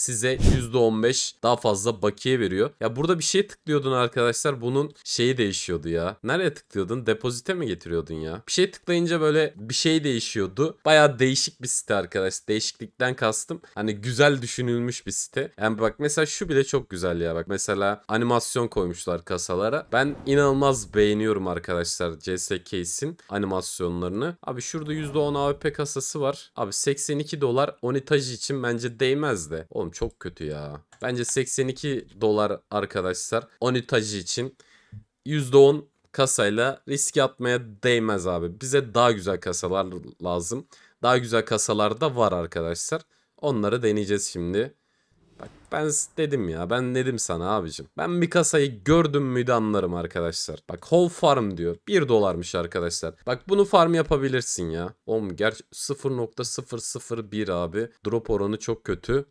size %15 daha fazla bakiye veriyor. Ya burada bir şey tıklıyordun arkadaşlar bunun şeyi değişiyordu ya. Nereye tıklıyordun? Depozite mi getiriyordun ya? Bir şey tıklayınca böyle bir şey değişiyordu. Baya değişik bir site arkadaş. Değişiklikten kastım. Hani güzel düşünülmüş bir site. Yani bak mesela şu bile çok güzel ya. Bak mesela animasyon koymuşlar kasalara. Ben inanılmaz beğeniyorum arkadaşlar CS Case'in animasyonlarını. Abi şurada %10 AWP kasası var. Abi 82 dolar Onitaj için bence değmez de. Oğlum oğlum çok kötü ya. Bence 82 dolar arkadaşlar Onitacı için %10 kasayla risk atmaya değmez abi. Bize daha güzel kasalar lazım. Daha güzel kasalar da var arkadaşlar. Onları deneyeceğiz şimdi. Bak ben dedim ya ben dedim sana abicim. Ben bir kasayı gördüm müydü anlarım arkadaşlar. Bak whole farm diyor. 1 dolarmış arkadaşlar. Bak bunu farm yapabilirsin ya. Oğlum gerçi 0.001 abi. Drop oranı çok kötü.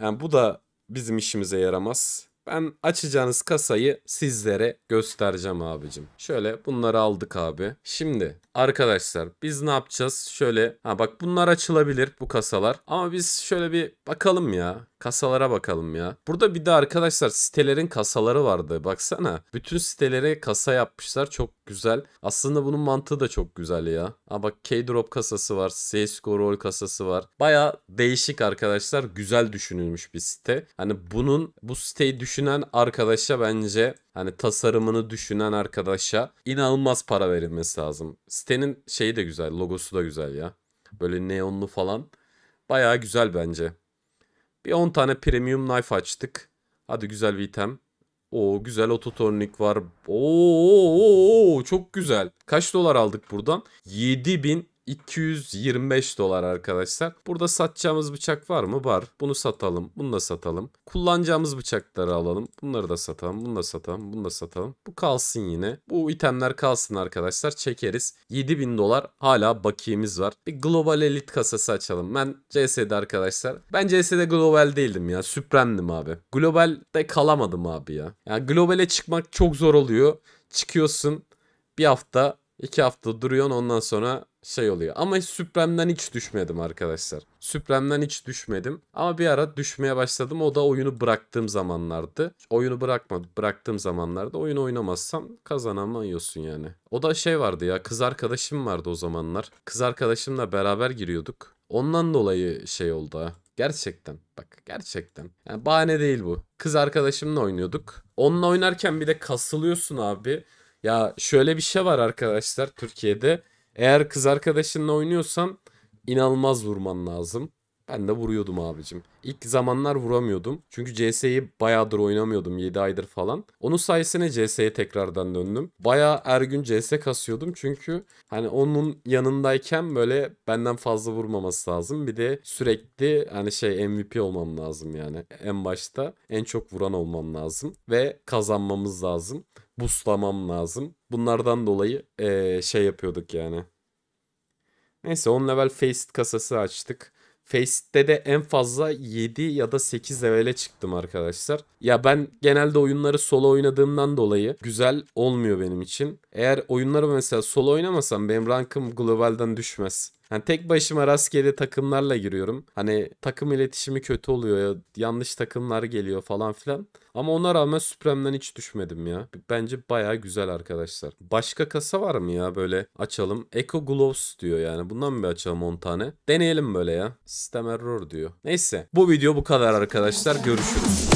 Yani bu da bizim işimize yaramaz. Ben açacağınız kasayı sizlere göstereceğim abicim. Şöyle bunları aldık abi. Şimdi arkadaşlar biz ne yapacağız? Şöyle ha bak bunlar açılabilir bu kasalar. Ama biz şöyle bir bakalım ya. Kasalara bakalım ya. Burada bir de arkadaşlar sitelerin kasaları vardı. Baksana. Bütün sitelere kasa yapmışlar. Çok güzel. Aslında bunun mantığı da çok güzel ya. Aa bak K-Drop kasası var. CSGO roll kasası var. Baya değişik arkadaşlar. Güzel düşünülmüş bir site. Hani bunun bu siteyi düşünen arkadaşa bence hani tasarımını düşünen arkadaşa inanılmaz para verilmesi lazım. Sitenin şeyi de güzel. Logosu da güzel ya. Böyle neonlu falan. Baya güzel bence. Bir 10 tane premium knife açtık. Hadi güzel bir item. Oo güzel ototornik var. Oo, oo, oo çok güzel. Kaç dolar aldık buradan? 7000 225 dolar arkadaşlar. Burada satacağımız bıçak var mı? Var. Bunu satalım. Bunu da satalım. Kullanacağımız bıçakları alalım. Bunları da satalım. Bunu da satalım. Bunu da satalım. Bu kalsın yine. Bu itemler kalsın arkadaşlar. Çekeriz. 7000 dolar hala bakiyemiz var. Bir global elit kasası açalım. Ben CS'de arkadaşlar. Ben CS'de global değildim ya. Süpremdim abi. Globalde kalamadım abi ya. Yani globale çıkmak çok zor oluyor. Çıkıyorsun bir hafta İki hafta duruyorsun ondan sonra şey oluyor. Ama Supreme'den hiç düşmedim arkadaşlar. Supreme'den hiç düşmedim. Ama bir ara düşmeye başladım. O da oyunu bıraktığım zamanlardı. Oyunu bırakmadım. Bıraktığım zamanlarda oyun oynamazsam kazanamıyorsun yani. O da şey vardı ya kız arkadaşım vardı o zamanlar. Kız arkadaşımla beraber giriyorduk. Ondan dolayı şey oldu ha. Gerçekten bak gerçekten. Yani bahane değil bu. Kız arkadaşımla oynuyorduk. Onunla oynarken bir de kasılıyorsun abi. Ya şöyle bir şey var arkadaşlar Türkiye'de. Eğer kız arkadaşınla oynuyorsan inanılmaz vurman lazım. Ben de vuruyordum abicim. İlk zamanlar vuramıyordum. Çünkü CS'yi bayağıdır oynamıyordum 7 aydır falan. Onun sayesinde CS'ye tekrardan döndüm. Bayağı her gün CS kasıyordum çünkü hani onun yanındayken böyle benden fazla vurmaması lazım. Bir de sürekli hani şey MVP olmam lazım yani. En başta en çok vuran olmam lazım ve kazanmamız lazım buslamam lazım. Bunlardan dolayı ee, şey yapıyorduk yani. Neyse 10 level Faceit kasası açtık. Faceit'te de en fazla 7 ya da 8 levele çıktım arkadaşlar. Ya ben genelde oyunları solo oynadığımdan dolayı güzel olmuyor benim için. Eğer oyunları mesela solo oynamasam benim rankım globaldan düşmez. Yani tek başıma rastgele takımlarla giriyorum. Hani takım iletişimi kötü oluyor ya yanlış takımlar geliyor falan filan. Ama ona rağmen Supreme'den hiç düşmedim ya. Bence baya güzel arkadaşlar. Başka kasa var mı ya böyle açalım. Eco Gloves diyor yani. Bundan bir açalım 10 tane. Deneyelim böyle ya. Sistem error diyor. Neyse bu video bu kadar arkadaşlar. Görüşürüz.